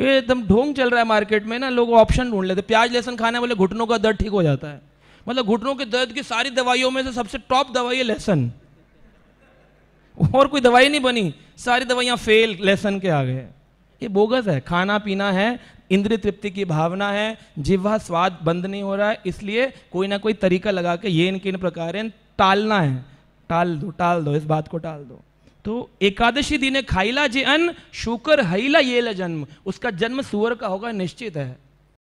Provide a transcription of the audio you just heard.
ये एकदम ढोंग चल रहा है मार्केट में ना लोग ऑप्शन ढूंढ लेते प्याज लहसन खाने वाले घुटनों का दर्द ठीक हो जाता है मतलब घुटनों के दर्द की सारी दवाइयों में से सबसे टॉप दवाई है लहसन और कोई दवाई नहीं बनी सारी दवाइयां फेल लहसन के आ गए ये बोगस है खाना पीना है इंद्रिय तृप्ति की भावना है जिह्वा स्वाद बंद नहीं हो रहा है इसलिए कोई ना कोई तरीका लगा के ये इन प्रकार टालना है टाल दो टाल दो इस बात को टाल दो तो एकादशी दिन खाइला जे अन्न शुकर हईला ये जन्म उसका जन्म सुअर का होगा निश्चित है